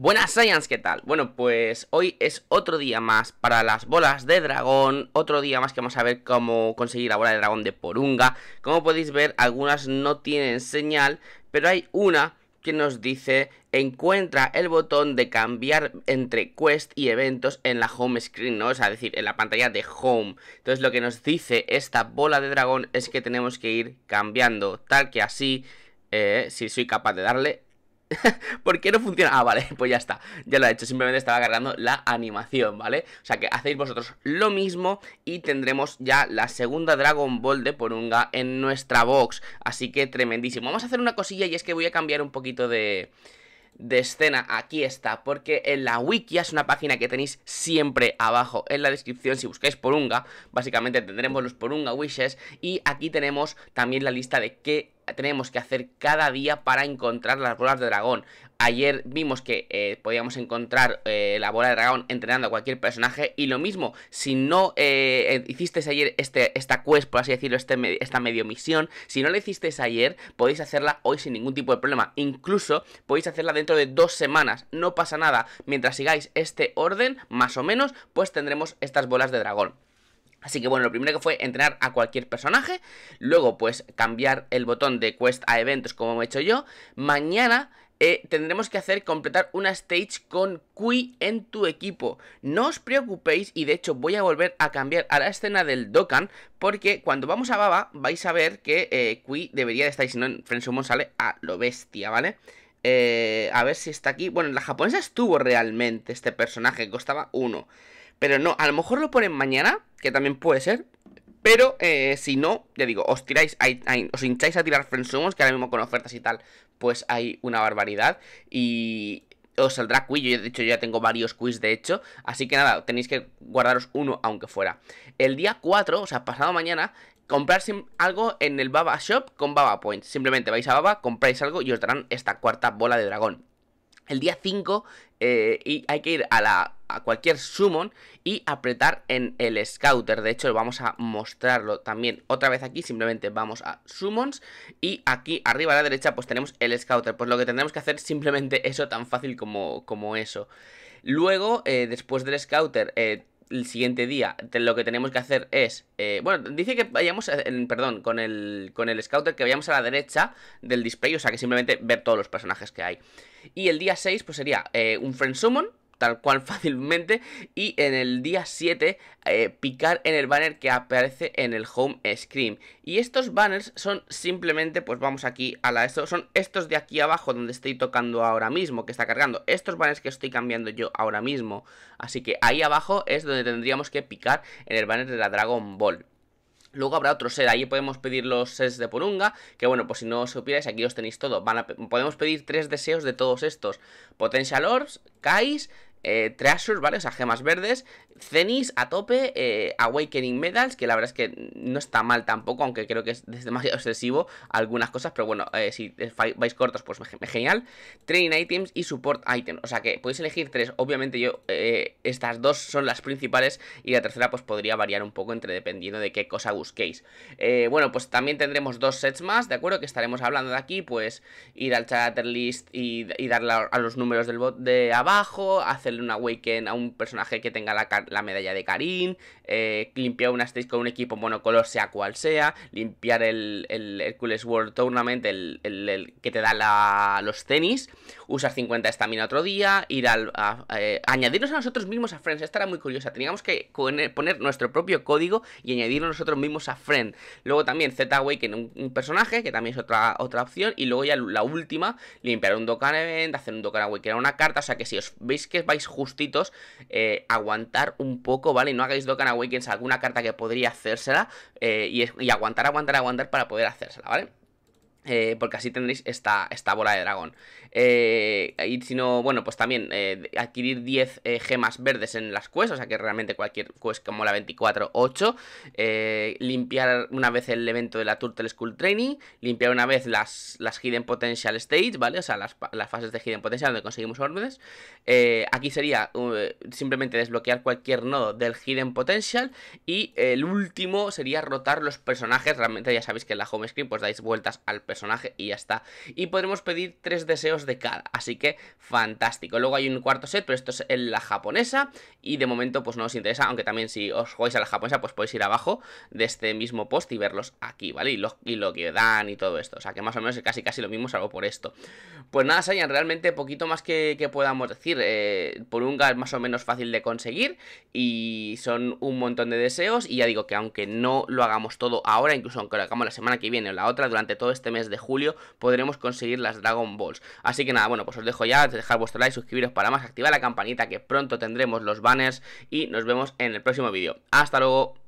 Buenas Science, ¿qué tal? Bueno, pues hoy es otro día más para las bolas de dragón, otro día más que vamos a ver cómo conseguir la bola de dragón de Porunga. Como podéis ver, algunas no tienen señal, pero hay una que nos dice encuentra el botón de cambiar entre quest y eventos en la home screen, ¿no? es decir, en la pantalla de home. Entonces lo que nos dice esta bola de dragón es que tenemos que ir cambiando, tal que así, eh, si soy capaz de darle, ¿Por qué no funciona? Ah, vale, pues ya está, ya lo he hecho, simplemente estaba cargando la animación, ¿vale? O sea que hacéis vosotros lo mismo y tendremos ya la segunda Dragon Ball de Porunga en nuestra box, así que tremendísimo. Vamos a hacer una cosilla y es que voy a cambiar un poquito de de escena, aquí está, porque en la wiki es una página que tenéis siempre abajo en la descripción, si buscáis Porunga, básicamente tendremos los Porunga Wishes y aquí tenemos también la lista de qué tenemos que hacer cada día para encontrar las bolas de dragón. Ayer vimos que eh, podíamos encontrar eh, la bola de dragón entrenando a cualquier personaje y lo mismo, si no eh, hicisteis ayer este, esta quest, por así decirlo, este esta medio misión, si no la hicisteis ayer, podéis hacerla hoy sin ningún tipo de problema. Incluso podéis hacerla dentro de dos semanas, no pasa nada. Mientras sigáis este orden, más o menos, pues tendremos estas bolas de dragón. Así que bueno, lo primero que fue entrenar a cualquier personaje, luego pues cambiar el botón de quest a eventos como he hecho yo. Mañana eh, tendremos que hacer completar una stage con Kui en tu equipo. No os preocupéis y de hecho voy a volver a cambiar a la escena del Dokkan porque cuando vamos a Baba vais a ver que eh, debería de estar y si no en Frenzumon sale a lo bestia, ¿vale? Eh, a ver si está aquí. Bueno, en la japonesa estuvo realmente este personaje, costaba uno. Pero no, a lo mejor lo ponen mañana, que también puede ser. Pero eh, si no, ya digo, os tiráis, os hincháis a tirar Summons que ahora mismo con ofertas y tal, pues hay una barbaridad. Y os saldrá quiz, yo dicho, hecho ya tengo varios quiz de hecho, así que nada, tenéis que guardaros uno aunque fuera. El día 4, o sea, pasado mañana, comprar algo en el Baba Shop con Baba Points. Simplemente vais a Baba, compráis algo y os darán esta cuarta bola de dragón. El día 5 eh, y hay que ir a, la, a cualquier summon y apretar en el scouter. De hecho, vamos a mostrarlo también otra vez aquí. Simplemente vamos a summons y aquí arriba a la derecha pues tenemos el scouter. Pues lo que tendremos que hacer simplemente eso tan fácil como, como eso. Luego, eh, después del scouter, eh, el siguiente día lo que tenemos que hacer es. Eh, bueno, dice que vayamos. perdón, con el, con el scouter, que vayamos a la derecha del display. O sea, que simplemente ver todos los personajes que hay. Y el día 6, pues sería eh, un friend summon tal cual fácilmente y en el día 7 eh, picar en el banner que aparece en el home screen y estos banners son simplemente pues vamos aquí a la esto son estos de aquí abajo donde estoy tocando ahora mismo que está cargando estos banners que estoy cambiando yo ahora mismo así que ahí abajo es donde tendríamos que picar en el banner de la Dragon Ball Luego habrá otro set, ahí podemos pedir los sets de Porunga, que bueno, pues si no os supierais, aquí los tenéis todos. podemos pedir tres deseos de todos estos. Potential Orbs, Kais, eh, treasures, ¿vale? O sea, gemas verdes Cenis a tope, eh, Awakening Medals, que la verdad es que no está mal tampoco, aunque creo que es demasiado excesivo algunas cosas, pero bueno, eh, si vais cortos, pues genial. Training Items y Support Items, o sea que podéis elegir tres, obviamente yo, eh, estas dos son las principales y la tercera pues podría variar un poco entre dependiendo de qué cosa busquéis. bueno, pues también tendremos dos sets más, ¿de acuerdo? Que estaremos hablando de aquí, pues ir al chatter list y, darle a, los números del bot de abajo, hacerle un awaken a un personaje que tenga la, carta la medalla de Karim, eh, limpiar una stage con un equipo monocolor, sea cual sea, limpiar el, el Hercules World Tournament, el, el, que te da los tenis, usar 50 estamina otro día, ir al, a, eh, añadirnos a nosotros mismos a Friends. Esta era muy curiosa. Teníamos que poner nuestro propio código y añadirnos nosotros mismos a friends Luego también Z-Awaken, un, un personaje, que también es otra, otra opción. Y luego ya la última, limpiar un Dokkan Event, hacer un Dokkan que era una carta. O sea que si os veis que vais justitos, eh, aguantar un poco, ¿vale? Y no hagáis Dokkan Awakens alguna carta que podría hacérsela eh, y, aguantar, aguantar, aguantar para poder hacérsela, ¿vale? Eh, porque así tendréis esta, esta bola de dragón. Eh, y sino bueno, pues también eh, adquirir 10 eh, gemas verdes en las quests, o sea que realmente cualquier quest como la 24, 8. limpiar una vez el evento de la Turtle School Training, limpiar una vez las, las Hidden Potential Stage, ¿vale? O sea, las, fases de Hidden Potential donde conseguimos órdenes. aquí sería uh, simplemente desbloquear cualquier nodo del Hidden Potential. Y el último sería rotar los personajes. Realmente ya sabéis que en la home screen pues dais vueltas al personaje y ya está. Y podremos pedir 3 deseos de cada, así que fantástico. Luego hay un cuarto set, pero esto es en la japonesa y de momento pues no os interesa, aunque también si os jugáis a la japonesa pues podéis ir abajo de este mismo post y verlos aquí, ¿vale? Y lo, que dan y todo esto, o sea que más o menos es casi casi lo mismo salvo por esto. Pues nada, Sayan, realmente poquito más que, podamos decir, eh, por un gas más o menos fácil de conseguir y son un montón de deseos y ya digo que aunque no lo hagamos todo ahora, incluso aunque lo hagamos la semana que viene o la otra, durante todo este mes de julio podremos conseguir las Dragon Balls. Así que nada, bueno, pues os dejo ya, dejar vuestro like, suscribiros para más, activar la campanita que pronto tendremos los banners y nos vemos en el próximo vídeo. Hasta luego.